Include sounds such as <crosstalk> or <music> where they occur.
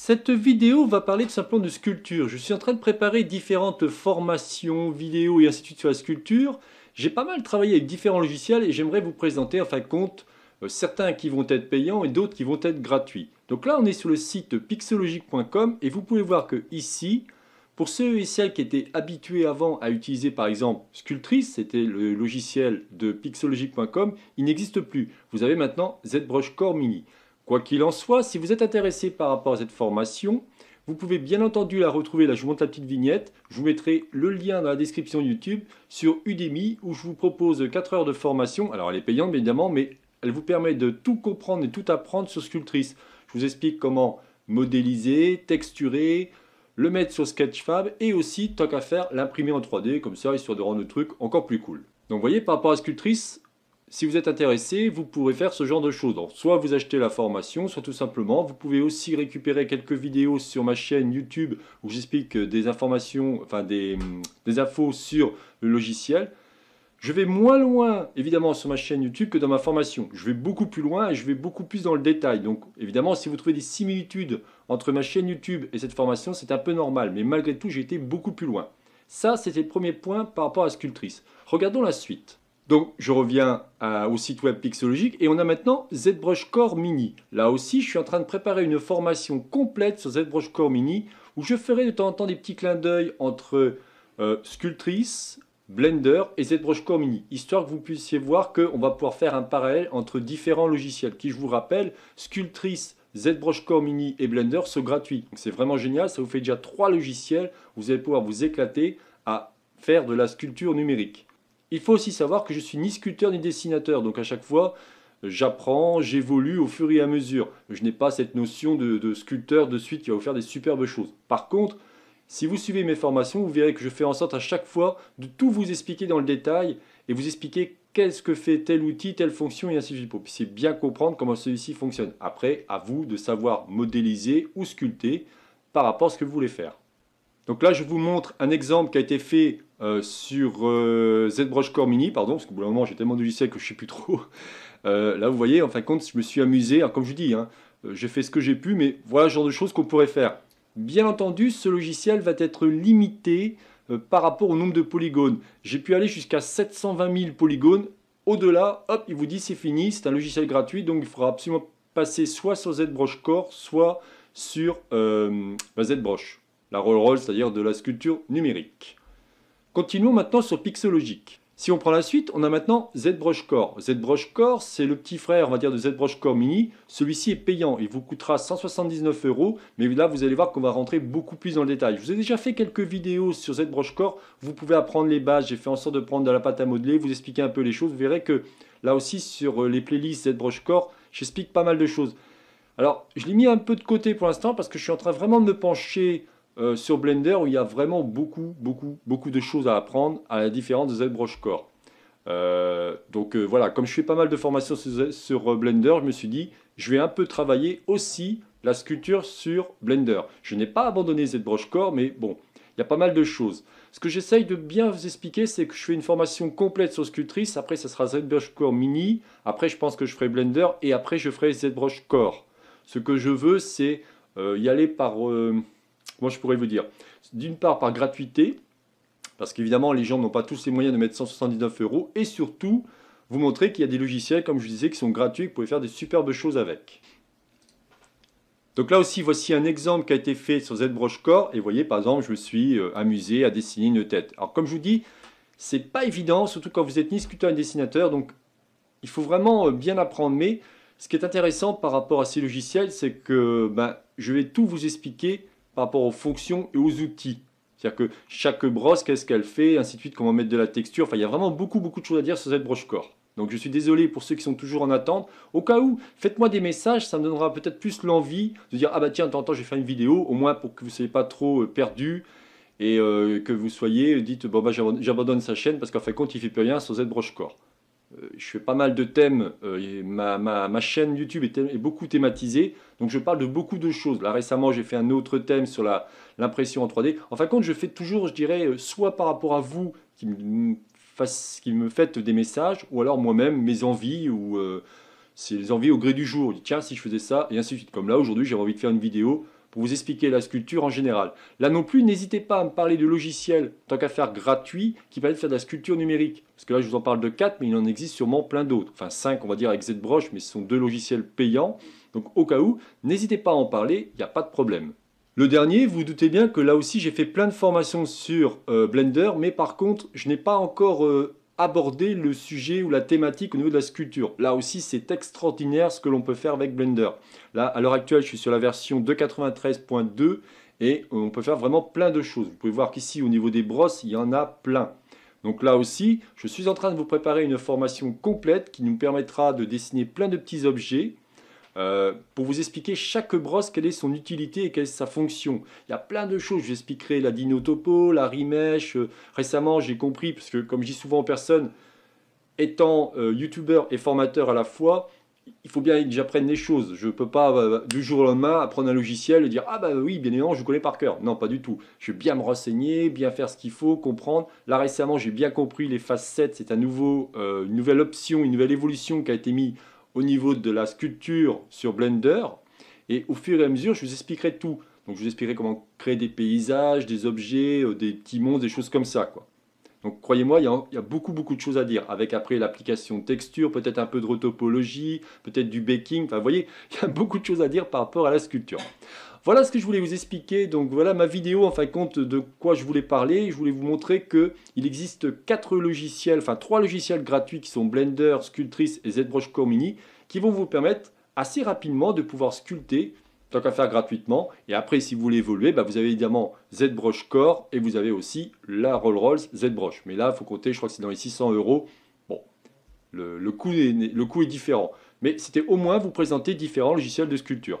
Cette vidéo va parler tout simplement de sculpture. Je suis en train de préparer différentes formations, vidéos et ainsi de suite sur la sculpture. J'ai pas mal travaillé avec différents logiciels et j'aimerais vous présenter en fin de compte euh, certains qui vont être payants et d'autres qui vont être gratuits. Donc là on est sur le site pixologique.com et vous pouvez voir que ici, pour ceux et celles qui étaient habitués avant à utiliser par exemple Sculptrice, c'était le logiciel de pixologique.com, il n'existe plus. Vous avez maintenant ZBrush Core Mini. Quoi qu'il en soit, si vous êtes intéressé par rapport à cette formation, vous pouvez bien entendu la retrouver, là je vous montre la petite vignette, je vous mettrai le lien dans la description YouTube sur Udemy où je vous propose 4 heures de formation, alors elle est payante évidemment, mais elle vous permet de tout comprendre et tout apprendre sur Sculptrice. Je vous explique comment modéliser, texturer, le mettre sur Sketchfab et aussi, tant qu'à faire, l'imprimer en 3D, comme ça, histoire de rendre le truc encore plus cool. Donc vous voyez, par rapport à Sculptrice, si vous êtes intéressé, vous pourrez faire ce genre de choses. soit vous achetez la formation, soit tout simplement, vous pouvez aussi récupérer quelques vidéos sur ma chaîne YouTube où j'explique euh, des informations, enfin mm, des, infos sur le logiciel. Je vais moins loin, évidemment, sur ma chaîne YouTube que dans ma formation. Je vais beaucoup plus loin et je vais beaucoup plus dans le détail. Donc, évidemment, si vous trouvez des similitudes entre ma chaîne YouTube et cette formation, c'est un peu normal. Mais malgré tout, j'ai été beaucoup plus loin. Ça, c'était le premier point par rapport à Sculptrice. Regardons la suite. Donc je reviens au site web pixologique et on a maintenant ZBrush Core Mini. Là aussi, je suis en train de préparer une formation complète sur ZBrush Core Mini où je ferai de temps en temps des petits clins d'œil entre Sculptris, euh, Sculptrice, Blender et ZBrush Core Mini, histoire que vous puissiez voir qu'on va pouvoir faire un parallèle entre différents logiciels qui, je vous rappelle, Sculptrice, ZBrush Core Mini et Blender sont gratuits. c'est vraiment génial, ça vous fait déjà trois logiciels, vous allez pouvoir vous éclater à faire de la sculpture numérique. Il faut aussi savoir que je suis ni sculpteur ni dessinateur, donc à chaque fois, j'apprends, j'évolue au fur et à mesure. Je n'ai pas cette notion de, sculpteur de suite qui va vous faire des superbes choses. Par contre, si vous suivez mes formations, vous verrez que je fais en sorte à chaque fois de tout vous expliquer dans le détail et vous expliquer qu'est-ce que fait tel outil, telle fonction et ainsi de suite pour puissiez bien comprendre comment celui-ci fonctionne. Après, à vous de savoir modéliser ou sculpter par rapport à ce que vous voulez faire. Donc là, je vous montre un exemple qui a été fait euh, sur euh, ZBrush Core Mini, pardon, parce que bout d'un moment j'ai tellement de logiciels que je ne sais plus trop. <laughs> Euh, là, vous voyez, en fin de compte, je me suis amusé. Alors, comme je dis, hein, j'ai fait ce que j'ai pu, mais voilà le genre de choses qu'on pourrait faire. Bien entendu, ce logiciel va être limité par rapport au nombre de polygones. J'ai pu aller jusqu'à 720 000 polygones. Au-delà, hop, il vous dit c'est fini, c'est un logiciel gratuit, donc il faudra absolument passer soit sur ZBrush Core, soit sur bah, ZBrush, la roll roll, c'est-à-dire de la sculpture numérique. Continuons maintenant sur Pixelogic. Si on prend la suite, on a maintenant ZBrush Core. ZBrush Core, c'est le petit frère, on va dire, de ZBrush Core Mini. Celui-ci est payant, il vous coûtera 179 euros, mais là, vous allez voir qu'on va rentrer beaucoup plus dans le détail. Je vous ai déjà fait quelques vidéos sur ZBrush Core, vous pouvez apprendre les bases, j'ai fait en sorte de prendre de la pâte à modeler, vous expliquer un peu les choses, vous verrez que là aussi, sur euh, les playlists ZBrush Core, j'explique pas mal de choses. Alors, je l'ai mis un peu de côté pour l'instant, parce que je suis en train vraiment de me pencher euh, sur Blender où il y a vraiment beaucoup, beaucoup, beaucoup de choses à apprendre à la différence de ZBrush Core. Euh, donc euh, voilà, comme je fais pas mal de formations sur, Blender, je me suis dit, je vais un peu travailler aussi la sculpture sur Blender. Je n'ai pas abandonné ZBrush Core, mais bon, il y a pas mal de choses. Ce que j'essaye de bien vous expliquer, c'est que je fais une formation complète sur Sculptrice, après ça sera ZBrush Core Mini, après je pense que je ferai Blender, et après je ferai ZBrush Core. Ce que je veux, c'est y aller par... Moi, je pourrais vous dire, d'une part par gratuité, parce qu'évidemment, les gens n'ont pas tous les moyens de mettre 179 euros, et surtout, vous montrer qu'il y a des logiciels, comme je disais, qui sont gratuits, que vous pouvez faire des superbes choses avec. Donc là aussi, voici un exemple qui a été fait sur ZBrush Core, et vous voyez, par exemple, je suis euh, amusé à dessiner une tête. Alors, comme je vous dis, c'est pas évident, surtout quand vous êtes ni sculpteur ni dessinateur, donc il faut vraiment euh, bien apprendre, mais ce qui est intéressant par rapport à ces logiciels, c'est que ben, je vais tout vous expliquer par rapport aux fonctions et aux outils. C'est-à-dire que chaque brosse, qu'est-ce qu'elle fait, ainsi de suite, comment mettre de la texture. Enfin, il y a vraiment beaucoup, beaucoup de choses à dire sur cette broche corps. Donc je suis désolé pour ceux qui sont toujours en attente. Au cas où, faites-moi des messages, ça me donnera peut-être plus l'envie de dire Ah bah tiens, de temps en je vais faire une vidéo, au moins pour que vous ne soyez pas trop euh, perdu et euh, que vous soyez, dites Bon bah j'abandonne sa chaîne parce qu'en fin de compte, il ne fait plus rien sur cette broche corps. Euh, je fais pas mal de thèmes, euh, ma, chaîne YouTube est, beaucoup thématisée, donc je parle de beaucoup de choses. Là récemment j'ai fait un autre thème sur l'impression en 3D. En fin de compte je fais toujours, je dirais, euh, soit par rapport à vous qui me, qui me faites des messages, ou alors moi-même mes envies, ou c'est les envies au gré du jour. tiens si je faisais ça, et ainsi de suite. Comme là aujourd'hui j'ai envie de faire une vidéo vous expliquer la sculpture en général. Là non plus, n'hésitez pas à me parler de logiciels, tant qu'à faire gratuit, qui permettent de faire de la sculpture numérique. Parce que là, je vous en parle de 4, mais il en existe sûrement plein d'autres. Enfin, 5, on va dire, avec ZBrush, mais ce sont deux logiciels payants. Donc au cas où, n'hésitez pas à en parler, il n'y a pas de problème. Le dernier, vous, vous doutez bien que là aussi j'ai fait plein de formations sur euh, Blender, mais par contre je n'ai pas encore euh, aborder le sujet ou la thématique au niveau de la sculpture. Là aussi, c'est extraordinaire ce que l'on peut faire avec Blender. Là, à l'heure actuelle, je suis sur la version 2.93.2 et euh, on peut faire vraiment plein de choses. Vous pouvez voir qu'ici, au niveau des brosses, il y en a plein. Donc là aussi, je suis en train de vous préparer une formation complète qui nous permettra de dessiner plein de petits objets euh, pour vous expliquer chaque brosse, quelle est son utilité et quelle est sa fonction. Il y a plein de choses, j'expliquerai la Dinotopo, la Rimesh. Euh, récemment, j'ai compris, parce que comme je dis souvent aux personnes, étant euh, youtubeur et formateur à la fois, il faut bien que j'apprenne les choses. Je ne peux pas du jour au lendemain apprendre un logiciel et dire Ah bah oui, bien évidemment, je connais par cœur. Non, pas du tout. Je vais bien me renseigner, bien faire ce qu'il faut, comprendre. Là récemment, j'ai bien compris les phases C'est un nouveau, une nouvelle option, une nouvelle évolution qui a été mise au niveau de la sculpture sur Blender. Et au fur et à mesure, je vous expliquerai tout. Donc je vous expliquerai comment créer des paysages, des objets, euh, des petits mondes, des choses comme ça. Quoi. Donc croyez-moi, il y, a beaucoup beaucoup de choses à dire. Avec après l'application texture, peut-être un peu de retopologie, peut-être du baking. Enfin vous voyez, <laughs> il y a beaucoup de choses à dire par rapport à la sculpture. Voilà ce que je voulais vous expliquer. Donc voilà ma vidéo en fin de compte de quoi je voulais parler. Je voulais vous montrer que il existe quatre logiciels, enfin trois logiciels gratuits qui sont Blender, Sculptris et ZBrush Core Mini qui vont vous permettre assez rapidement de pouvoir sculpter tant qu'à faire gratuitement. Et après, si vous voulez évoluer, bah, vous avez évidemment ZBrush Core et vous avez aussi la rolls ZBrush. Mais là, il faut compter, je crois que c'est dans les 600 euros. Bon, le, le coût est différent. Mais c'était au moins vous présenter différents logiciels de sculpture.